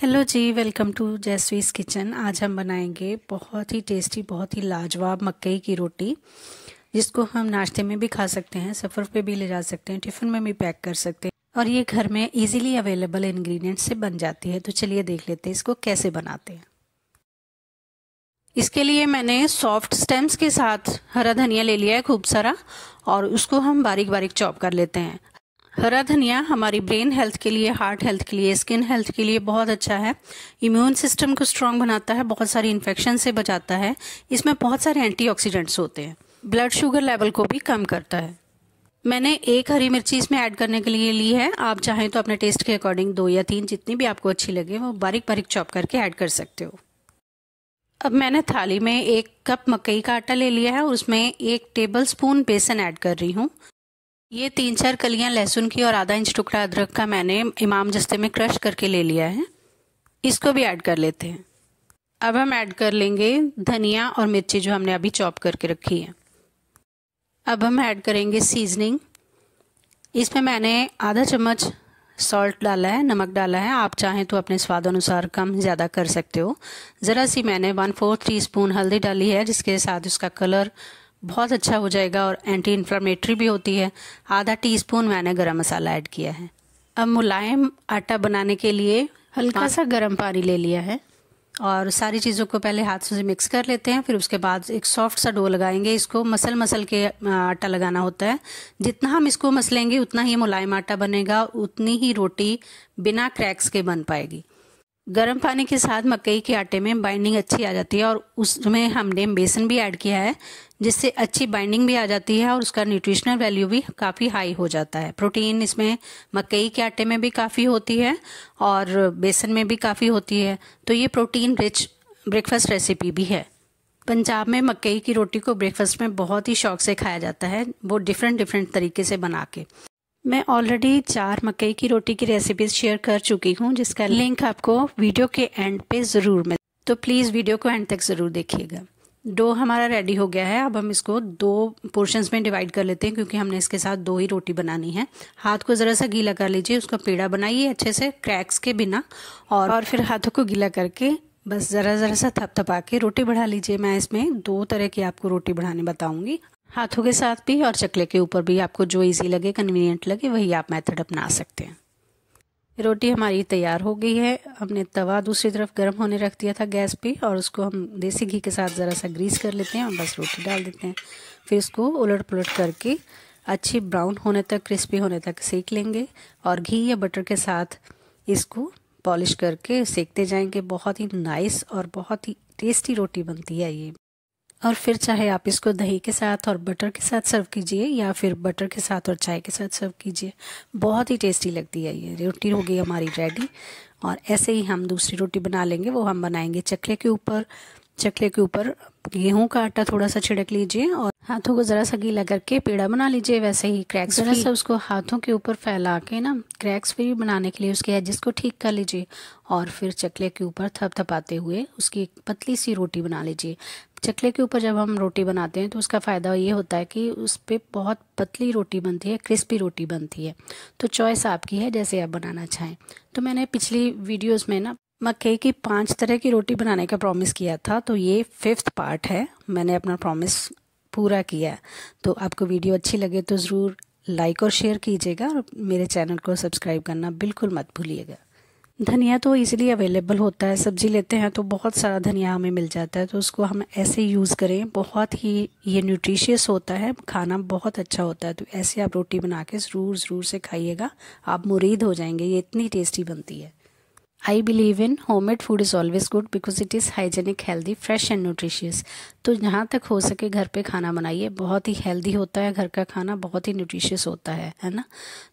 hello जी welcome to जयस्वीस kitchen आज हम बनाएंगे बहुत ही टेस्टी बहुत ही लाजवाब मकई की रोटी जिसको हम नाश्ते में भी खा सकते हैं सफ़र पे भी ले जा सकते हैं टिफ़िन में भी पैक कर सकते हैं और ये घर में इजीली अवेलेबल इंग्रेडिएंट से बन जाती है तो चलिए देख लेते हैं इसको कैसे बनाते हैं इसके लिए मैंने सॉफ्ट स्टेम्स के साथ हरा धनिया ले लिया है खूब सारा और उसको हम बारीक बारीक चॉप कर लेते हैं हरा धनिया हमारी ब्रेन हेल्थ के लिए हार्ट हेल्थ के लिए स्किन हेल्थ के लिए बहुत अच्छा है इम्यून सिस्टम को स्ट्रांग बनाता है बहुत सारी इन्फेक्शन से बचाता है इसमें बहुत सारे एंटीऑक्सीडेंट्स होते हैं ब्लड शुगर लेवल को भी कम करता है मैंने एक हरी मिर्ची इसमें ऐड करने के लिए ली है आप चाहें तो अपने टेस्ट के अकॉर्डिंग दो या तीन जितनी भी आपको अच्छी लगे वो बारीक बारीक चॉप करके ऐड कर सकते हो अब मैंने थाली में एक कप मकई का आटा ले लिया है और उसमें एक टेबल स्पून बेसन ऐड कर रही हूँ ये तीन चार कलियां लहसुन की और आधा इंच टुकड़ा अदरक का मैंने इमाम जस्ते में क्रश करके ले लिया है इसको भी ऐड कर लेते हैं अब हम ऐड कर लेंगे धनिया और मिर्ची जो हमने अभी चॉप करके रखी है अब हम ऐड करेंगे सीजनिंग इसमें मैंने आधा चम्मच सॉल्ट डाला है नमक डाला है आप चाहें तो अपने स्वाद अनुसार कम ज़्यादा कर सकते हो ज़रा सी मैंने वन फोर्थ टी स्पून हल्दी डाली है जिसके साथ उसका कलर बहुत अच्छा हो जाएगा और एंटी इन्फ्लामेटरी भी होती है आधा टीस्पून मैंने गरम मसाला ऐड किया है अब मुलायम आटा बनाने के लिए हल्का सा गर्म पानी ले लिया है और सारी चीज़ों को पहले हाथों से मिक्स कर लेते हैं फिर उसके बाद एक सॉफ्ट सा डो लगाएंगे इसको मसल मसल के आटा लगाना होता है जितना हम इसको मसलेंगे उतना ही मुलायम आटा बनेगा उतनी ही रोटी बिना क्रैक्स के बन पाएगी गर्म पानी के साथ मकई के आटे में बाइंडिंग अच्छी आ जाती है और उसमें हमने बेसन भी ऐड किया है जिससे अच्छी बाइंडिंग भी आ जाती है और उसका न्यूट्रिशनल वैल्यू भी काफ़ी हाई हो जाता है प्रोटीन इसमें मकई के आटे में भी काफ़ी होती है और बेसन में भी काफ़ी होती है तो ये प्रोटीन रिच ब्रेकफास्ट रेसिपी भी है पंजाब में मकई की रोटी को ब्रेकफास्ट में बहुत ही शौक से खाया जाता है वो डिफरेंट डिफरेंट तरीके से बना के मैं ऑलरेडी चार मकई की रोटी की रेसिपीज शेयर कर चुकी हूँ जिसका लिंक आपको वीडियो के एंड पे ज़रूर मिल तो प्लीज़ वीडियो को एंड तक ज़रूर देखिएगा डो हमारा रेडी हो गया है अब हम इसको दो पोर्शंस में डिवाइड कर लेते हैं क्योंकि हमने इसके साथ दो ही रोटी बनानी है हाथ को ज़रा सा गीला कर लीजिए उसका पेड़ा बनाइए अच्छे से क्रैक्स के बिना और और फिर हाथों को गीला करके बस ज़रा ज़रा सा थप थपा के रोटी बढ़ा लीजिए मैं इसमें दो तरह की आपको रोटी बढ़ाने बताऊंगी हाथों के साथ भी और चकले के ऊपर भी आपको जो इजी लगे कन्वीनियंट लगे वही आप मेथड अपना सकते हैं रोटी हमारी तैयार हो गई है हमने तवा दूसरी तरफ गर्म होने रख दिया था गैस पे और उसको हम देसी घी के साथ ज़रा सा ग्रीस कर लेते हैं और बस रोटी डाल देते हैं फिर इसको उलट पुलट करके अच्छी ब्राउन होने तक क्रिस्पी होने तक सेक लेंगे और घी या बटर के साथ इसको पॉलिश करके सेकते जाएंगे बहुत ही नाइस और बहुत ही टेस्टी रोटी बनती है ये और फिर चाहे आप इसको दही के साथ और बटर के साथ सर्व कीजिए या फिर बटर के साथ और चाय के साथ सर्व कीजिए बहुत ही टेस्टी लगती है ये रोटी हो गई हमारी रेडी और ऐसे ही हम दूसरी रोटी बना लेंगे वो हम बनाएंगे चकले के ऊपर चकले के ऊपर गेहूं का आटा थोड़ा सा छिड़क लीजिए और हाथों को ज़रा सा गीला करके पेड़ा बना लीजिए वैसे ही क्रैक्स ज़रा सा उसको हाथों के ऊपर फैला के ना क्रैक्स फ्री बनाने के लिए उसके एजेस को ठीक कर लीजिए और फिर चकले के ऊपर थपथपाते हुए उसकी एक पतली सी रोटी बना लीजिए चकले के ऊपर जब हम रोटी बनाते हैं तो उसका फ़ायदा ये होता है कि उस पर बहुत पतली रोटी बनती है क्रिस्पी रोटी बनती है तो चॉइस आपकी है जैसे आप बनाना चाहें तो मैंने पिछली वीडियोज़ में ना मक्के की पांच तरह की रोटी बनाने का प्रॉमिस किया था तो ये फिफ्थ पार्ट है मैंने अपना प्रॉमिस पूरा किया है तो आपको वीडियो अच्छी लगे तो ज़रूर लाइक और शेयर कीजिएगा और मेरे चैनल को सब्सक्राइब करना बिल्कुल मत भूलिएगा धनिया तो इजीली अवेलेबल होता है सब्जी लेते हैं तो बहुत सारा धनिया हमें मिल जाता है तो उसको हम ऐसे यूज़ करें बहुत ही ये न्यूट्रिशियस होता है खाना बहुत अच्छा होता है तो ऐसे आप रोटी बना के ज़रूर ज़रूर से खाइएगा आप मुरीद हो जाएंगे ये इतनी टेस्टी बनती है I believe in made food is always good because it is hygienic healthy fresh and nutritious तो जहाँ तक हो सके घर पे खाना बनाइए बहुत ही हेल्दी होता है घर का खाना बहुत ही न्यूट्रिशियस होता है है ना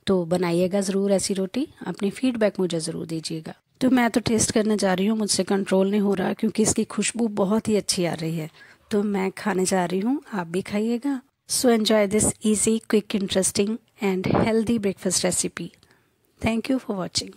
तो बनाइएगा ज़रूर ऐसी रोटी अपनी फीडबैक मुझे ज़रूर दीजिएगा तो मैं तो टेस्ट करने जा रही हूँ मुझसे कंट्रोल नहीं हो रहा क्योंकि इसकी खुशबू बहुत ही अच्छी आ रही है तो मैं खाने जा रही हूँ आप भी खाइएगा so enjoy this easy quick interesting and healthy breakfast recipe thank you for watching